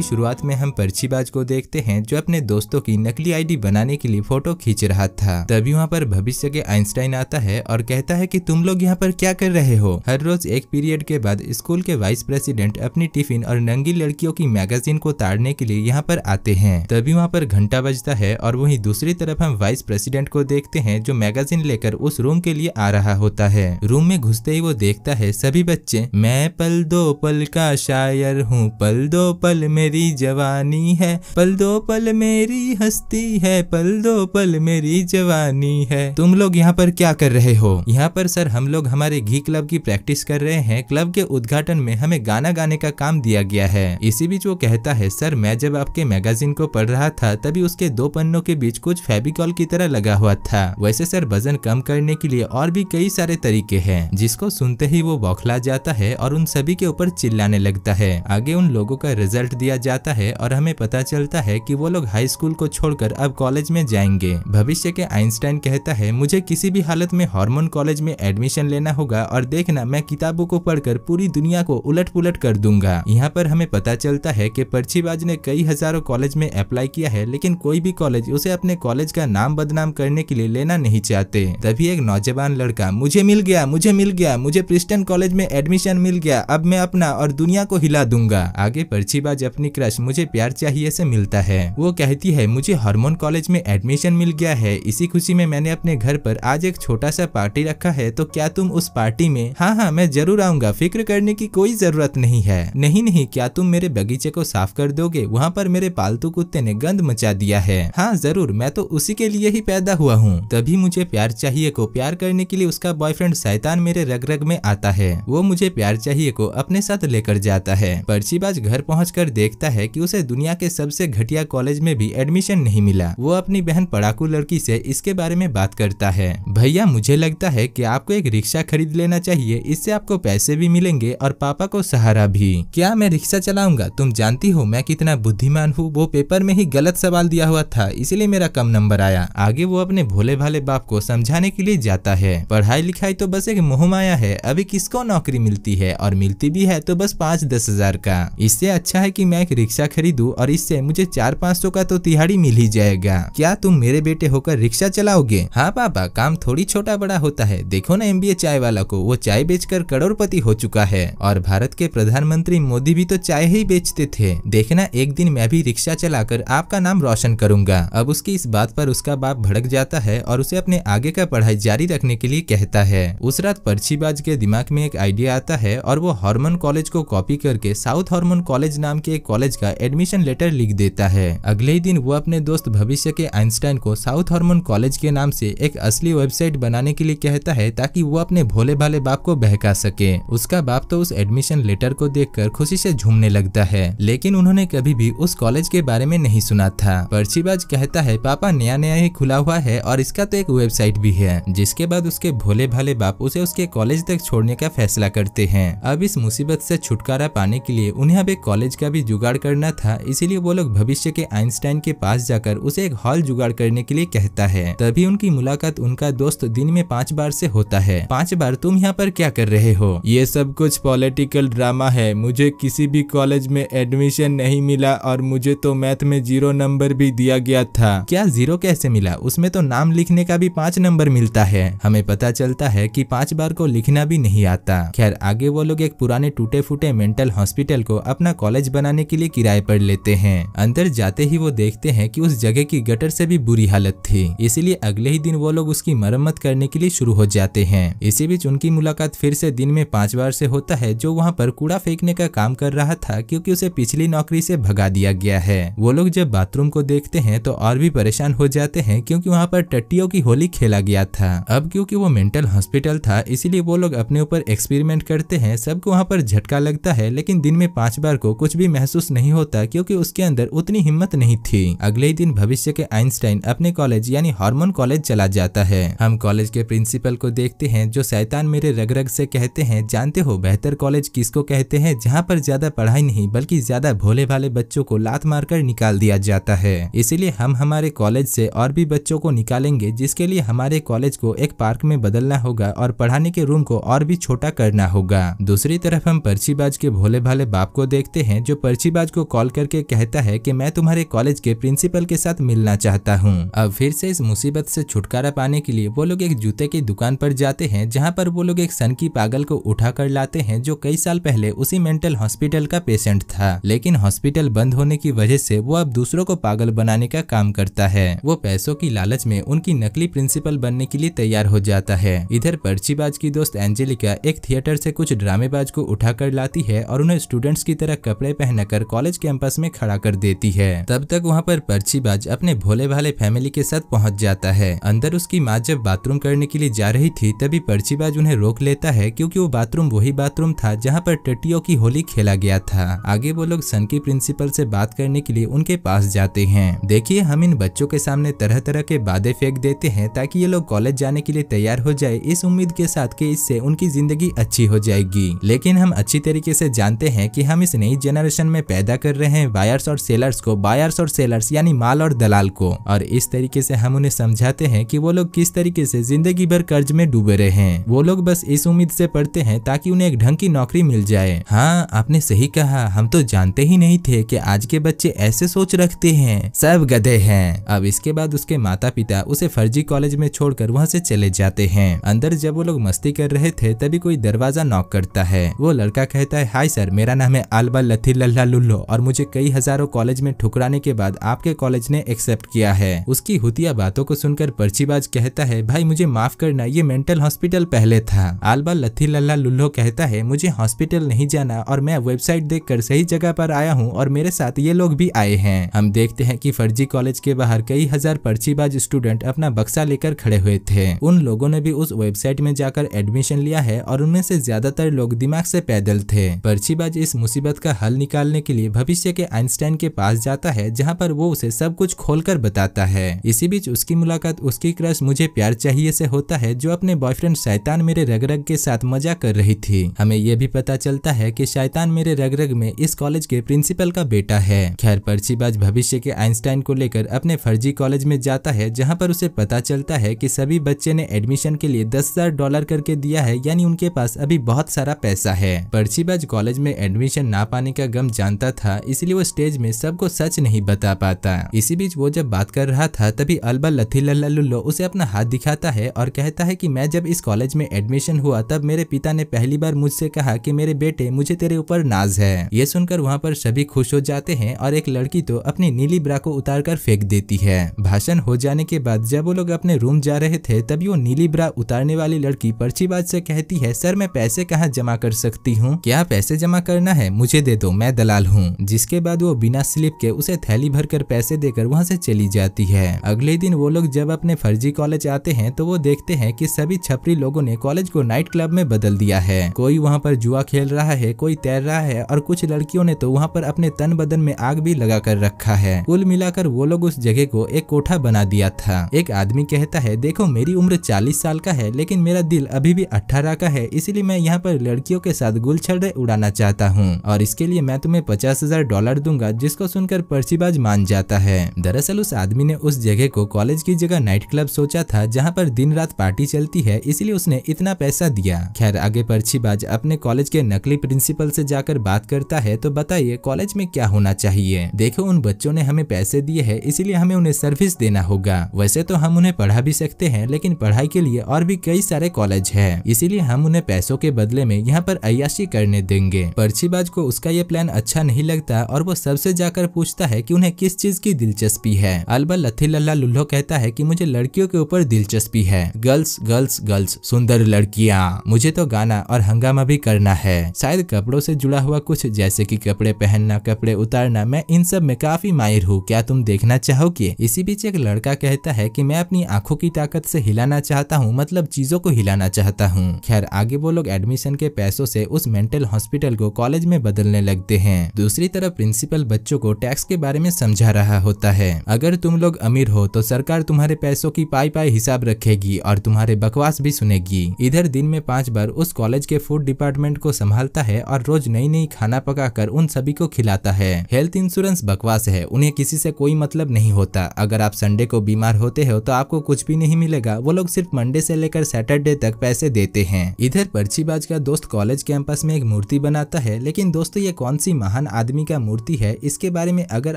की शुरुआत में हम पर्चीबाज को देखते हैं जो अपने दोस्तों की नकली आईडी बनाने के लिए फोटो खींच रहा था तभी वहाँ पर भविष्य के आइंस्टाइन आता है और कहता है की तुम लोग यहाँ पर क्या कर रहे हो हर रोज एक पीरियड के बाद स्कूल के वाइस प्रेसिडेंट अपनी टिफिन और नंगी लड़कियों की मैगजीन को ताड़ने के लिए यहाँ पर आते हैं तभी वहाँ पर घंटा बजता है और वही दूसरी तरफ हम वाइस प्रेसिडेंट को देखते हैं जो मैगजीन लेकर उस रूम के लिए आ रहा होता है रूम में घुसते ही वो देखता है सभी बच्चे मैं पल दो पल का शायर हूँ पल दो पल में मेरी जवानी है पल दो पल मेरी हस्ती है पल दो पल मेरी जवानी है तुम लोग यहाँ पर क्या कर रहे हो यहाँ पर सर हम लोग हमारे घी क्लब की प्रैक्टिस कर रहे हैं क्लब के उद्घाटन में हमें गाना गाने का काम दिया गया है इसी बीच वो कहता है सर मैं जब आपके मैगजीन को पढ़ रहा था तभी उसके दो पन्नों के बीच कुछ फेबिकॉल की तरह लगा हुआ था वैसे सर वजन कम करने के लिए और भी कई सारे तरीके हैं जिसको सुनते ही वो बौखला जाता है और उन सभी के ऊपर चिल्लाने लगता है आगे उन लोगों का रिजल्ट दिया जाता है और हमें पता चलता है कि वो लोग हाई स्कूल को छोड़कर अब कॉलेज में जाएंगे भविष्य के आइंस्टाइन कहता है मुझे किसी भी हालत में हार्मोन कॉलेज में एडमिशन लेना होगा और देखना मैं किताबों को पढ़कर पूरी दुनिया को उलट पुलट कर दूंगा यहाँ पर हमें पता चलता है की पर्चीबाज ने कई हजारों कॉलेज में अप्लाई किया है लेकिन कोई भी कॉलेज उसे अपने कॉलेज का नाम बदनाम करने के लिए लेना नहीं चाहते तभी एक नौजवान लड़का मुझे मिल गया मुझे मिल गया मुझे प्रिस्टन कॉलेज में एडमिशन मिल गया अब मैं अपना और दुनिया को हिला दूंगा आगे पर्चीबाज अपनी आदमी क्रश मुझे प्यार चाहिए से मिलता है वो कहती है मुझे हार्मोन कॉलेज में एडमिशन मिल गया है इसी खुशी में मैंने अपने घर पर आज एक छोटा सा पार्टी रखा है तो क्या तुम उस पार्टी में हाँ हाँ मैं जरूर आऊंगा फिक्र करने की कोई जरूरत नहीं है नहीं नहीं क्या तुम मेरे बगीचे को साफ कर दोगे वहाँ पर मेरे पालतू कुत्ते ने गंद मचा दिया है हाँ जरूर मैं तो उसी के लिए ही पैदा हुआ हूँ तभी मुझे प्यार चाहिए को प्यार करने के लिए उसका बॉयफ्रेंड सैतान मेरे रग रग में आता है वो मुझे प्यार चाहिए को अपने साथ लेकर जाता है पर्चीबाज घर पहुँच कर देख देखता है कि उसे दुनिया के सबसे घटिया कॉलेज में भी एडमिशन नहीं मिला वो अपनी बहन पड़ाकू लड़की से इसके बारे में बात करता है भैया मुझे लगता है कि आपको एक रिक्शा खरीद लेना चाहिए इससे आपको पैसे भी मिलेंगे और पापा को सहारा भी क्या मैं रिक्शा चलाऊंगा तुम जानती हो मैं कितना बुद्धिमान हूँ वो पेपर में ही गलत सवाल दिया हुआ था इसलिए मेरा कम नंबर आया आगे वो अपने भोले भाले बाप को समझाने के लिए जाता है पढ़ाई लिखाई तो बस एक मोहमाया है अभी किसको नौकरी मिलती है और मिलती भी है तो बस पाँच दस हजार का इससे अच्छा है की मैं मैं एक रिक्शा खरीदूँ और इससे मुझे चार पाँच सौ का तो तिहाड़ी मिल ही जाएगा क्या तुम मेरे बेटे होकर रिक्शा चलाओगे हाँ पापा काम थोड़ी छोटा बड़ा होता है देखो ना एमबीए चाय वाला को वो चाय बेचकर करोड़पति हो चुका है और भारत के प्रधानमंत्री मोदी भी तो चाय ही बेचते थे देखना एक दिन मैं भी रिक्शा चलाकर आपका नाम रोशन करूंगा अब उसकी इस बात पर उसका बाप भड़क जाता है और उसे अपने आगे का पढ़ाई जारी रखने के लिए कहता है उस रात पर्चीबाज के दिमाग में एक आइडिया आता है और वो हॉर्मन कॉलेज को कॉपी करके साउथ हार्मन कॉलेज नाम के एक कॉलेज का एडमिशन लेटर लिख देता है अगले ही दिन वो अपने दोस्त भविष्य के आइंस्टाइन को साउथ हॉर्मोन कॉलेज के नाम से एक असली वेबसाइट बनाने के लिए कहता है ताकि वो अपने भोले भाले बाप को बहका सके उसका बाप तो उस एडमिशन लेटर को देख खुशी से झूमने लगता है लेकिन उन्होंने कभी भी उस कॉलेज के बारे में नहीं सुना था पर्चीबाज कहता है पापा नया नया ही खुला हुआ है और इसका तो एक वेबसाइट भी है जिसके बाद उसके भोले भाले बाप उसे उसके कॉलेज तक छोड़ने का फैसला करते हैं अब इस मुसीबत से छुटकारा पाने के लिए उन्हें अब एक कॉलेज का भी जुगाड़ जुगाड़ करना था इसीलिए वो लोग भविष्य के आइंस्टाइन के पास जाकर उसे एक हॉल जुगाड़ करने के लिए कहता है तभी उनकी मुलाकात उनका दोस्त दिन में पाँच बार से होता है पाँच बार तुम यहाँ पर क्या कर रहे हो ये सब कुछ पॉलिटिकल ड्रामा है मुझे किसी भी कॉलेज में एडमिशन नहीं मिला और मुझे तो मैथ में जीरो नंबर भी दिया गया था क्या जीरो कैसे मिला उसमें तो नाम लिखने का भी पाँच नंबर मिलता है हमें पता चलता है कि पाँच बार को लिखना भी नहीं आता खैर आगे वो लोग एक पुराने टूटे फूटे मेंटल हॉस्पिटल को अपना कॉलेज बनाने के लिए किराए पर लेते हैं अंदर जाते ही वो देखते हैं कि उस जगह की गटर से भी बुरी हालत थी इसीलिए अगले ही दिन वो लोग उसकी मरम्मत करने के लिए शुरू हो जाते हैं इसी बीच उनकी मुलाकात फिर से दिन में पांच बार से होता है जो वहाँ पर कूड़ा फेंकने का काम कर रहा था क्यूँकी उसे पिछली नौकरी से भगा दिया गया है वो लोग जब बाथरूम को देखते हैं तो और भी परेशान हो जाते हैं क्यूँकी वहाँ पर टट्टियों की होली खेला गया था अब क्यूँकी वो मेंटल हॉस्पिटल था इसीलिए वो लोग अपने ऊपर एक्सपेरिमेंट करते हैं सबको वहाँ पर झटका लगता है लेकिन दिन में पांच बार को कुछ भी महसूस महसूस नहीं होता क्योंकि उसके अंदर उतनी हिम्मत नहीं थी अगले ही दिन भविष्य के आइंस्टाइन अपने कॉलेज यानी हार्मोन कॉलेज चला जाता है हम कॉलेज के प्रिंसिपल को देखते हैं जो शैतान मेरे रग रग से कहते हैं जानते हो बेहतर कॉलेज किसको कहते हैं जहाँ पर ज्यादा पढ़ाई नहीं बल्कि ज्यादा भोले भाले बच्चों को लात कर निकाल दिया जाता है इसीलिए हम हमारे कॉलेज से और भी बच्चों को निकालेंगे जिसके लिए हमारे कॉलेज को एक पार्क में बदलना होगा और पढ़ाने के रूम को और भी छोटा करना होगा दूसरी तरफ हम पर्चीबाज के भोले भाले बाप को देखते हैं जो पर्ची मुक्केबाज को कॉल करके कहता है कि मैं तुम्हारे कॉलेज के प्रिंसिपल के साथ मिलना चाहता हूँ अब फिर से इस मुसीबत से छुटकारा पाने के लिए वो लोग एक जूते की दुकान पर जाते हैं जहाँ पर वो लोग एक सन की पागल को उठा कर लाते हैं जो कई साल पहले उसी मेंटल हॉस्पिटल का पेशेंट था लेकिन हॉस्पिटल बंद होने की वजह से वो अब दूसरों को पागल बनाने का काम करता है वो पैसों की लालच में उनकी नकली प्रिंसिपल बनने के लिए तैयार हो जाता है इधर पर्चीबाज की दोस्त एंजेलिका एक थिएटर से कुछ ड्रामेबाज को उठा कर लाती है और उन्हें स्टूडेंट्स की तरह कपड़े पहना लेकर कॉलेज कैंपस में खड़ा कर देती है तब तक वहाँ पर पर्चीबाज अपने भोले भाले फैमिली के साथ पहुँच जाता है अंदर उसकी माँ जब बाथरूम करने के लिए जा रही थी तभी पर्चीबाज उन्हें रोक लेता है क्यूँकी वो बाथरूम वही बाथरूम था जहाँ पर टटियों की होली खेला गया था आगे वो लोग सन की प्रिंसिपल ऐसी बात करने के लिए उनके पास जाते हैं देखिए हम इन बच्चों के सामने तरह तरह के वादे फेंक देते हैं ताकि ये लोग कॉलेज जाने के लिए तैयार हो जाए इस उम्मीद के साथ कि इससे उनकी जिंदगी अच्छी हो जाएगी लेकिन हम अच्छी तरीके से जानते हैं कि हम इस नई जनरेशन में में पैदा कर रहे हैं बायर्स और सेलर्स को बायर्स और सेलर्स यानी माल और दलाल को और इस तरीके से हम उन्हें समझाते हैं कि वो लोग किस तरीके से जिंदगी भर कर्ज में डूबे रहे हैं वो लोग बस इस उम्मीद से पढ़ते हैं ताकि उन्हें एक ढंग की नौकरी मिल जाए हाँ आपने सही कहा हम तो जानते ही नहीं थे की आज के बच्चे ऐसे सोच रखते हैं सब गधे हैं अब इसके बाद उसके माता पिता उसे फर्जी कॉलेज में छोड़कर वहाँ से चले जाते हैं अंदर जब वो लोग मस्ती कर रहे थे तभी कोई दरवाजा नॉक करता है वो लड़का कहता है हाय सर मेरा नाम है आलबा लथी लल्ला लुल्लो और मुझे कई हजारों कॉलेज में ठुकराने के बाद आपके कॉलेज ने एक्सेप्ट किया है उसकी हुतिया बातों को सुनकर पर्चीबाज कहता है भाई मुझे माफ करना ये मेंटल हॉस्पिटल पहले था आलबा लथी लल्ला लुल्लो कहता है मुझे हॉस्पिटल नहीं जाना और मैं वेबसाइट देख सही जगह पर आया हूँ और मेरे साथ ये लोग भी आए हैं हम देखते हैं की फर्जी कॉलेज के बाहर कई हजार पर्चीबाज स्टूडेंट अपना बक्सा लेकर खड़े हुए थे उन लोगों ने भी उस वेबसाइट में जाकर एडमिशन लिया है और उनमें से ज्यादातर लोग दिमाग से पैदल थे पर्चीबाज इस मुसीबत का हल निकालने करने के लिए भविष्य के आइंस्टाइन के पास जाता है जहाँ पर वो उसे सब कुछ खोलकर बताता है इसी बीच उसकी मुलाकात उसकी क्रश मुझे प्यार चाहिए से होता है जो अपने बॉयफ्रेंड शैतान मेरे रगरग के साथ मजा कर रही थी हमें यह भी पता चलता है कि शैतान मेरे रगरग में इस कॉलेज के प्रिंसिपल का बेटा है खैर पर्चीबाज भविष्य के आइंस्टाइन को लेकर अपने फर्जी कॉलेज में जाता है जहाँ पर उसे पता चलता है की सभी बच्चे ने एडमिशन के लिए दस हजार डॉलर करके दिया है यानी उनके पास अभी बहुत सारा पैसा है पर्चीबाज कॉलेज में एडमिशन ना पाने का गम जान जानता था इसलिए वो स्टेज में सबको सच नहीं बता पाता इसी बीच वो जब बात कर रहा था तभी अलबा लथी लल्लो उसे अपना हाथ दिखाता है और कहता है की मैं जब इस कॉलेज में एडमिशन हुआ तब मेरे पिता ने पहली बार मुझसे कहा की मेरे बेटे मुझे तेरे ऊपर नाज है ये सुनकर वहाँ पर सभी खुश हो जाते हैं और एक लड़की तो अपनी नीली ब्रा को उतार कर फेंक देती है भाषण हो जाने के बाद जब वो लोग अपने रूम जा रहे थे तभी वो नीली ब्रा उतारने वाली लड़की पर्ची बात से कहती है सर मैं पैसे कहाँ जमा कर सकती हूँ क्या पैसे जमा करना है मुझे दे दो मैं दलाल साल हूँ जिसके बाद वो बिना स्लिप के उसे थैली भरकर पैसे देकर वहाँ से चली जाती है अगले दिन वो लोग जब अपने फर्जी कॉलेज आते हैं तो वो देखते हैं कि सभी छपरी लोगों ने कॉलेज को नाइट क्लब में बदल दिया है कोई वहाँ पर जुआ खेल रहा है कोई तैर रहा है और कुछ लड़कियों ने तो वहाँ पर अपने तन बदन में आग भी लगा कर रखा है कुल मिलाकर वो लोग उस जगह को एक कोठा बना दिया था एक आदमी कहता है देखो मेरी उम्र 40 साल का है लेकिन मेरा दिल अभी भी 18 का है इसलिए मैं यहाँ पर लड़कियों के साथ गुल उड़ाना चाहता हूँ और इसके लिए मैं तुम्हें पचास हजार डॉलर दूंगा जिसको सुनकर पर्चीबाज मान जाता है दरअसल उस आदमी ने उस जगह को कॉलेज की जगह नाइट क्लब सोचा था जहाँ पर दिन रात पार्टी चलती है इसलिए उसने इतना पैसा दिया खैर आगे पर्चीबाज अपने कॉलेज के नकली प्रिंसिपल ऐसी जाकर बात करता है तो बताइए कॉलेज में क्या होना चाहिए देखो उन बच्चों ने हमें पैसे दिए है इसीलिए हमें उन्हें सर्विस देना होगा वैसे तो हम उन्हें पढ़ा भी सकते हैं लेकिन पढ़ाई के लिए और भी कई सारे कॉलेज है इसीलिए हम उन्हें पैसों के बदले में यहाँ पर अयाशी करने देंगे पर्चीबाज को उसका ये प्लान अच्छा अच्छा नहीं लगता और वो सबसे जाकर पूछता है कि उन्हें किस चीज की दिलचस्पी है अलबल लथी लल्ला लुल्लो कहता है कि मुझे लड़कियों के ऊपर दिलचस्पी है गर्ल्स गर्ल्स गर्ल्स सुंदर लड़कियाँ मुझे तो गाना और हंगामा भी करना है शायद कपड़ों से जुड़ा हुआ कुछ जैसे की कपड़े पहनना कपड़े उतारना मैं इन सब में काफी माहिर हूँ क्या तुम देखना चाहोगे इसी बीच एक लड़का कहता है की मैं अपनी आंखों की ताकत से हिलाना चाहता हूँ मतलब चीजों को हिलाना चाहता हूँ खैर आगे वो लोग एडमिशन के पैसों से उस मेंटल हॉस्पिटल को कॉलेज में बदलने लगते हैं दूसरी तरफ प्रिंसिपल बच्चों को टैक्स के बारे में समझा रहा होता है अगर तुम लोग अमीर हो तो सरकार तुम्हारे पैसों की पाई पाई हिसाब रखेगी और तुम्हारे बकवास भी सुनेगी इधर दिन में पाँच बार उस कॉलेज के फूड डिपार्टमेंट को संभालता है और रोज नई नई खाना पका उन सभी को खिलाता है हेल्थ इंश्योरेंस बकवास है उन्हें किसी से कोई मतलब नहीं होता अगर आप संडे को बीमार होते हो तो आपको कुछ भी नहीं मिलेगा वो लोग सिर्फ मंडे से लेकर सैटरडे तक पैसे देते हैं इधर पर्चीबाज का दोस्त कॉलेज कैंपस में एक मूर्ति बनाता है लेकिन दोस्तों ये कौन सी महान महान आदमी का मूर्ति है इसके बारे में अगर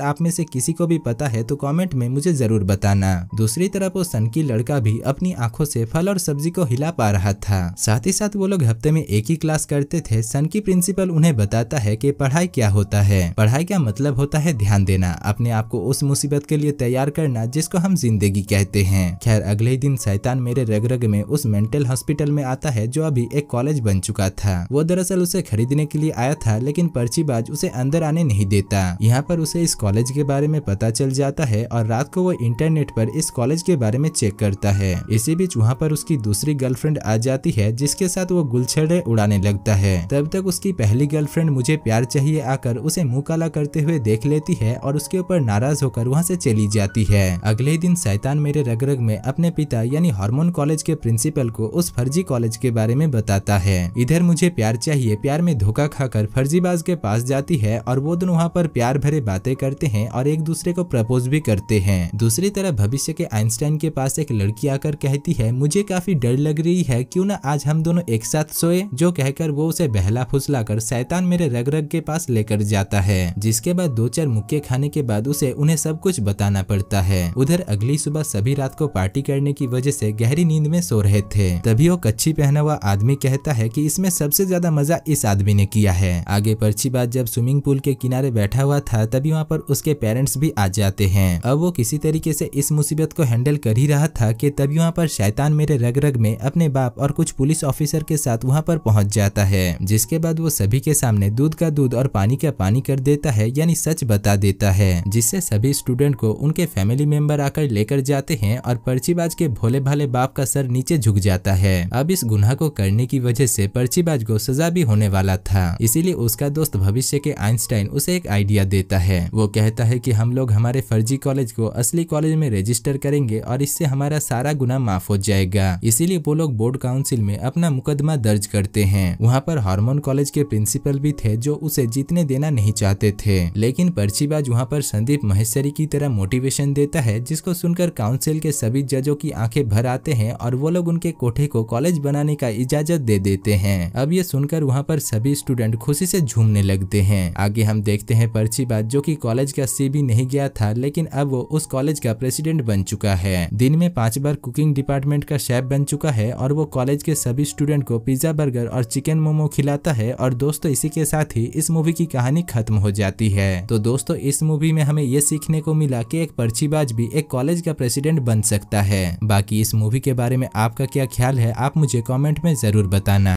आप में से किसी को भी पता है तो कमेंट में मुझे जरूर बताना दूसरी तरफ वो सनकी लड़का भी अपनी आंखों से फल और सब्जी को हिला पा रहा था साथ ही साथ वो लोग हफ्ते में एक ही क्लास करते थे सनकी प्रिंसिपल उन्हें बताता है की पढ़ाई क्या होता है पढ़ाई का मतलब होता है ध्यान देना अपने आप को उस मुसीबत के लिए तैयार करना जिसको हम जिंदगी कहते हैं खैर अगले ही दिन सैतान मेरे रग रग में उस मेंटल हॉस्पिटल में आता है जो अभी एक कॉलेज बन चुका था वो दरअसल उसे खरीदने के लिए आया था लेकिन पर्चीबाज उसे उसे अंदर आने नहीं देता यहाँ पर उसे इस कॉलेज के बारे में पता चल जाता है और रात को वो इंटरनेट पर इस कॉलेज के बारे में चेक करता है इसी बीच वहाँ पर उसकी दूसरी गर्लफ्रेंड आ जाती है जिसके साथ वो गुलछड़े उड़ाने लगता है तब तक उसकी पहली गर्लफ्रेंड मुझे प्यार चाहिए आकर उसे मुँह काला करते हुए देख लेती है और उसके ऊपर नाराज होकर वहाँ से चली जाती है अगले दिन सैतान मेरे रगरग में अपने पिता यानी हार्मोन कॉलेज के प्रिंसिपल को उस फर्जी कॉलेज के बारे में बताता है इधर मुझे प्यार चाहिए प्यार में धोखा खाकर फर्जीबाज के पास जाती होती है और वो दोनों वहाँ पर प्यार भरे बातें करते हैं और एक दूसरे को प्रपोज भी करते हैं दूसरी तरफ भविष्य के आइंस्टाइन के पास एक लड़की आकर कहती है मुझे काफी डर लग रही है क्यों ना आज हम दोनों एक साथ सोए जो कहकर वो उसे बहला फुसला कर शैतान मेरे रग रग के पास लेकर जाता है जिसके बाद दो चार मुक्के खाने के बाद उसे उन्हें सब कुछ बताना पड़ता है उधर अगली सुबह सभी रात को पार्टी करने की वजह से गहरी नींद में सो रहे थे तभी वो कच्ची पहना हुआ आदमी कहता है कि इसमें सबसे ज्यादा मजा इस आदमी ने किया है आगे पर्ची बात जब स्विमिंग पूल के किनारे बैठा हुआ था तभी वहाँ पर उसके पेरेंट्स भी आ जाते हैं अब वो किसी तरीके से इस मुसीबत को हैंडल कर ही रहा था कि तभी वहाँ पर शैतान मेरे रग रग में अपने बाप और कुछ पुलिस ऑफिसर के साथ वहाँ पर पहुँच जाता है जिसके बाद वो सभी के सामने दूध का दूध और पानी का पानी कर देता है यानी सच बता देता है जिससे सभी स्टूडेंट को उनके फैमिली मेंबर आकर लेकर जाते हैं और पर्चीबाज के भोले भाले बाप का सर नीचे झुक जाता है अब इस गुना को करने की वजह से पर्चीबाज को सजा भी होने वाला था इसीलिए उसका दोस्त भविष्य के आइंस्टाइन उसे एक आइडिया देता है वो कहता है कि हम लोग हमारे फर्जी कॉलेज को असली कॉलेज में रजिस्टर करेंगे और इससे हमारा सारा गुना माफ हो जाएगा इसीलिए वो लोग बोर्ड काउंसिल में अपना मुकदमा दर्ज करते हैं वहाँ पर हार्मोन कॉलेज के प्रिंसिपल भी थे जो उसे जीतने देना नहीं चाहते थे लेकिन पर्चीबाज वहाँ पर संदीप महेश्वरी की तरह मोटिवेशन देता है जिसको सुनकर काउंसिल के सभी जजों की आंखें भर आते हैं और वो लोग उनके कोठे को कॉलेज बनाने का इजाजत दे देते हैं अब ये सुनकर वहाँ पर सभी स्टूडेंट खुशी से झूमने लगते हैं हैं आगे हम देखते हैं पर्ची बात जो की कॉलेज का सी भी नहीं गया था लेकिन अब वो उस कॉलेज का प्रेसिडेंट बन चुका है दिन में पांच बार कुकिंग डिपार्टमेंट का शेफ बन चुका है और वो कॉलेज के सभी स्टूडेंट को पिज्जा बर्गर और चिकन मोमो खिलाता है और दोस्तों इसी के साथ ही इस मूवी की कहानी खत्म हो जाती है तो दोस्तों इस मूवी में हमें ये सीखने को मिला की एक पर्चीबाज भी एक कॉलेज का प्रेसिडेंट बन सकता है बाकी इस मूवी के बारे में आपका क्या ख्याल है आप मुझे कॉमेंट में जरूर बताना